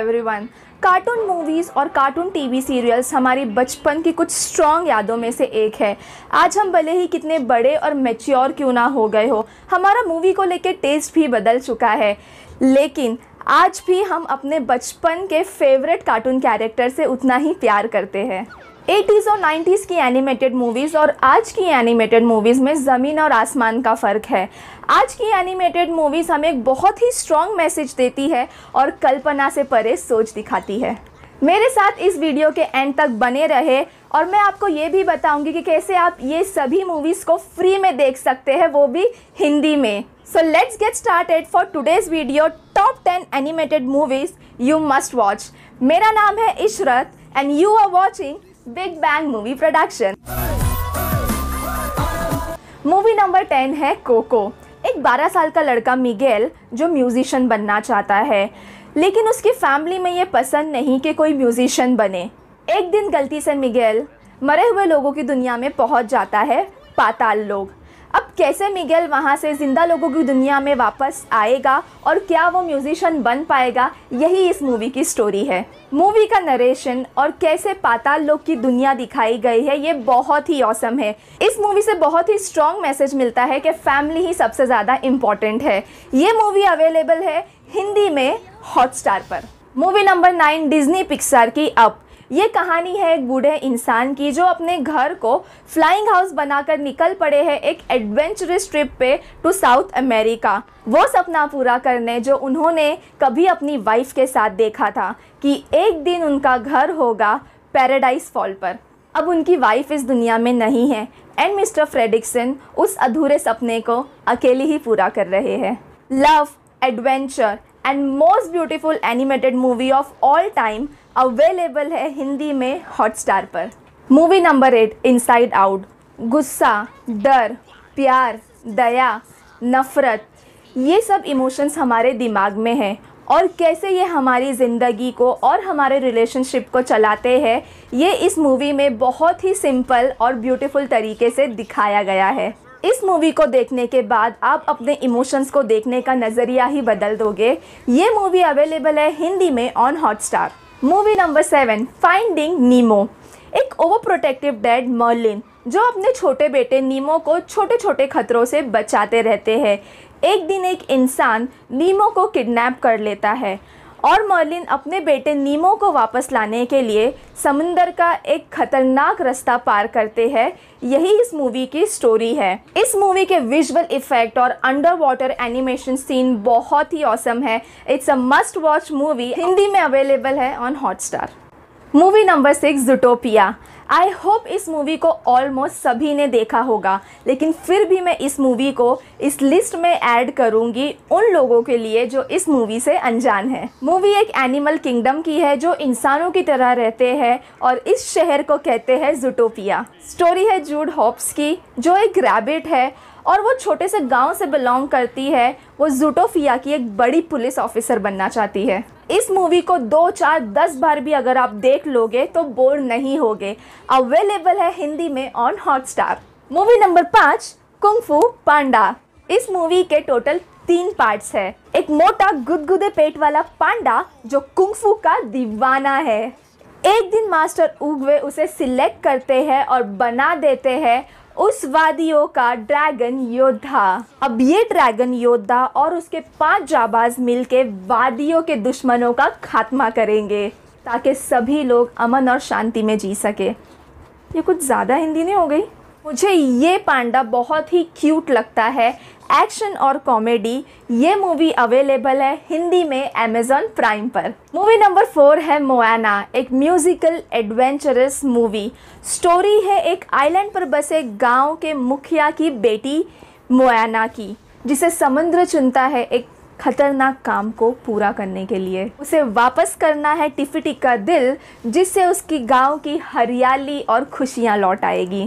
everyone cartoon movies और cartoon TV serials हमारी बचपन की कुछ स्ट्रॉन्ग यादों में से एक है आज हम भले ही कितने बड़े और मेच्योर क्यों ना हो गए हो हमारा मूवी को लेकर टेस्ट भी बदल चुका है लेकिन आज भी हम अपने बचपन के फेवरेट कार्टून कैरेक्टर से उतना ही प्यार करते हैं एटीज़ और नाइन्टीज़ की एनिमेटेड मूवीज़ और आज की एनिमेटेड मूवीज़ में ज़मीन और आसमान का फ़र्क है आज की एनिमेटेड मूवीज़ हमें एक बहुत ही स्ट्रॉन्ग मैसेज देती है और कल्पना से परे सोच दिखाती है मेरे साथ इस वीडियो के एंड तक बने रहे और मैं आपको ये भी बताऊंगी कि कैसे आप ये सभी मूवीज़ को फ्री में देख सकते हैं वो भी हिंदी में so let's get started for today's video top ten animated movies you must watch मेरा नाम है Ishrat and you are watching big bang movie production movie number ten है कोको एक 12 साल का लड़का मिगेल जो म्यूजिशियन बनना चाहता है लेकिन उसकी फैमिली में ये पसंद नहीं कि कोई म्यूजिशियन बने एक दिन गलती से मिगेल मरे हुए लोगों की दुनिया में पहुंच जाता है पाताल लोग अब कैसे मिगेल वहाँ से ज़िंदा लोगों की दुनिया में वापस आएगा और क्या वो म्यूजिशियन बन पाएगा यही इस मूवी की स्टोरी है मूवी का नरेशन और कैसे पाताल लोग की दुनिया दिखाई गई है ये बहुत ही औसम है इस मूवी से बहुत ही स्ट्रॉन्ग मैसेज मिलता है कि फैमिली ही सबसे ज़्यादा इम्पॉर्टेंट है ये मूवी अवेलेबल है हिंदी में हॉटस्टार पर movie number nine Disney Pixar की अप ये कहानी है एक बूढ़े इंसान की जो अपने घर को फ्लाइंग हाउस बनाकर निकल पड़े हैं एक एडवेंचरस ट्रिप पे टू साउथ अमेरिका वो सपना पूरा करने जो उन्होंने कभी अपनी वाइफ के साथ देखा था कि एक दिन उनका घर होगा पैराडाइज फॉल पर अब उनकी वाइफ इस दुनिया में नहीं है एंड मिस्टर फ्रेडिक्सन उस अधूरे सपने को अकेले ही पूरा कर रहे हैं love adventure and most beautiful animated movie of all time available है हिंदी में हॉटस्टार पर movie number eight Inside Out गुस्सा डर प्यार दया नफ़रत ये सब इमोशंस हमारे दिमाग में हैं और कैसे ये हमारी ज़िंदगी को और हमारे रिलेशनशिप को चलाते हैं ये इस मूवी में बहुत ही सिंपल और ब्यूटीफुल तरीके से दिखाया गया है इस मूवी को देखने के बाद आप अपने इमोशंस को देखने का नज़रिया ही बदल दोगे ये मूवी अवेलेबल है हिंदी में on Hotstar movie number seven Finding Nemo एक ओवर प्रोटेक्टिव डैड मर्लिन जो अपने छोटे बेटे नीमो को छोटे छोटे खतरों से बचाते रहते हैं एक दिन एक इंसान नीमो को किडनैप कर लेता है और मर्लिन अपने बेटे नीमो को वापस लाने के लिए समुंदर का एक खतरनाक रास्ता पार करते हैं यही इस मूवी की स्टोरी है इस मूवी के विजुअल इफेक्ट और अंडर वाटर एनिमेशन सीन बहुत ही औसम है it's a must watch movie Hindi में अवेलेबल है on Hotstar movie number six Zootopia I hope इस मूवी को ऑलमोस्ट सभी ने देखा होगा लेकिन फिर भी मैं इस मूवी को इस लिस्ट में ऐड करूंगी उन लोगों के लिए जो इस मूवी से अनजान है मूवी एक एनिमल किंगडम की है जो इंसानों की तरह रहते हैं और इस शहर को कहते हैं जुटोपिया स्टोरी है जूड हॉप्स की जो एक रैबिट है और वो छोटे से गांव से बिलोंग करती है वो जूटोफिया की एक बड़ी पुलिस ऑफिसर बनना चाहती है इस मूवी को दो चार दस बार भी अगर आप देख लोगे तो बोर नहीं होगे अवेलेबल है हिंदी में ऑन हॉटस्टार मूवी नंबर पाँच कुंफू पांडा इस मूवी के टोटल तीन पार्ट्स है एक मोटा गुदगुदे पेट वाला पांडा जो कुंफू का दीवाना है एक दिन मास्टर उगवे उसे सिलेक्ट करते हैं और बना देते हैं उस वादियों का ड्रैगन योद्धा अब ये ड्रैगन योद्धा और उसके पांच जाबाज मिलके वादियों के दुश्मनों का खात्मा करेंगे ताकि सभी लोग अमन और शांति में जी सके ये कुछ ज़्यादा हिंदी नहीं हो गई मुझे ये पांडा बहुत ही क्यूट लगता है एक्शन और कॉमेडी ये मूवी अवेलेबल है हिंदी में अमेजॉन प्राइम पर मूवी नंबर फोर है मोआना एक म्यूजिकल एडवेंचरस मूवी स्टोरी है एक आइलैंड पर बसे गांव के मुखिया की बेटी मोआना की जिसे समुद्र चुनता है एक खतरनाक काम को पूरा करने के लिए उसे वापस करना है टिफिटी का दिल जिससे उसकी गांव की हरियाली और खुशियां लौट आएगी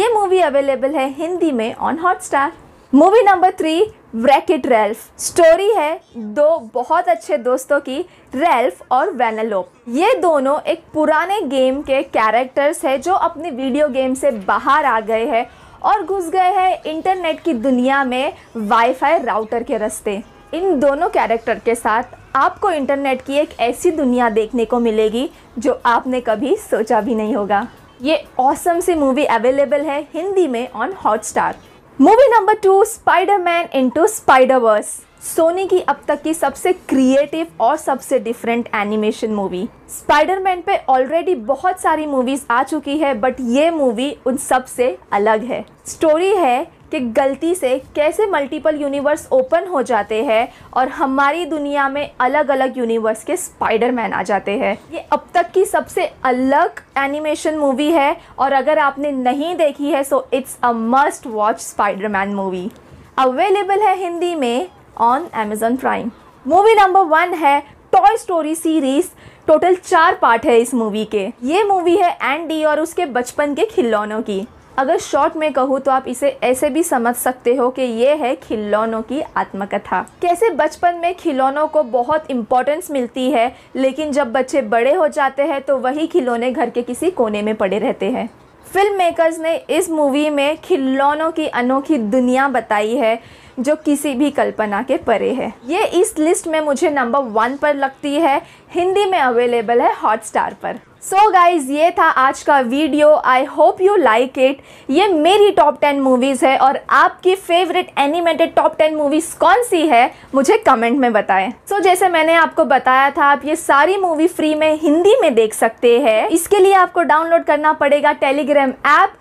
ये मूवी अवेलेबल है हिंदी में on Hotstar movie number three Wreck It Ralph story है दो बहुत अच्छे दोस्तों की रेल्फ और वेनलोप ये दोनों एक पुराने गेम के कैरेक्टर्स है जो अपनी वीडियो गेम से बाहर आ गए हैं और घुस गए हैं इंटरनेट की दुनिया में वाईफाई राउटर के रास्ते इन दोनों कैरेक्टर के साथ आपको इंटरनेट की एक ऐसी दुनिया देखने को मिलेगी जो आपने कभी सोचा भी नहीं होगा ये औसम awesome सी मूवी अवेलेबल है हिंदी में on Star movie number two Spiderman into Spiderverse Sony की अब तक की सबसे क्रिएटिव और सबसे डिफरेंट एनिमेशन मूवी स्पाइडरमैन पे ऑलरेडी बहुत सारी मूवीज आ चुकी है बट ये मूवी उन सब से अलग है स्टोरी है कि गलती से कैसे मल्टीपल यूनिवर्स ओपन हो जाते हैं और हमारी दुनिया में अलग अलग यूनिवर्स के स्पाइडरमैन आ जाते हैं ये अब तक की सबसे अलग एनिमेशन मूवी है और अगर आपने नहीं देखी है so it's a must watch Spiderman movie available है हिंदी में on Amazon Prime movie number one है टॉय स्टोरी सीरीज टोटल चार पार्ट है इस मूवी के ये मूवी है एंडी और उसके बचपन के खिलौनों की अगर शॉर्ट में कहूँ तो आप इसे ऐसे भी समझ सकते हो कि ये है खिलौनों की आत्मकथा कैसे बचपन में खिलौनों को बहुत इम्पोर्टेंस मिलती है लेकिन जब बच्चे बड़े हो जाते हैं तो वही खिलौने घर के किसी कोने में पड़े रहते हैं फिल्म मेकर्स ने इस मूवी में खिलौनों की अनोखी दुनिया बताई है जो किसी भी कल्पना के परे है ये इस लिस्ट में मुझे नंबर वन पर लगती है हिंदी में अवेलेबल है हॉट स्टार पर सो so गाइज ये था आज का video I hope you like it ये मेरी टॉप टेन मूवीज़ है और आपकी favourite animated top ten movies कौन सी है मुझे कमेंट में बताएं सो so, जैसे मैंने आपको बताया था आप ये सारी मूवी फ्री में हिंदी में देख सकते हैं इसके लिए आपको डाउनलोड करना पड़ेगा टेलीग्राम ऐप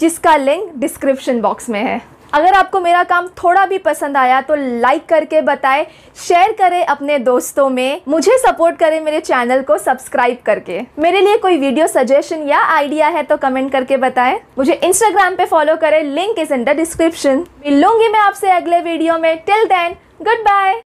जिसका लिंक डिस्क्रिप्शन बॉक्स में है अगर आपको मेरा काम थोड़ा भी पसंद आया तो लाइक करके बताएं शेयर करें अपने दोस्तों में मुझे सपोर्ट करें मेरे चैनल को सब्सक्राइब करके मेरे लिए कोई वीडियो सजेशन या आइडिया है तो कमेंट करके बताएं मुझे इंस्टाग्राम पे फॉलो करें link is in the description मिलूंगी मैं आपसे अगले वीडियो में टिल देन गुड बाय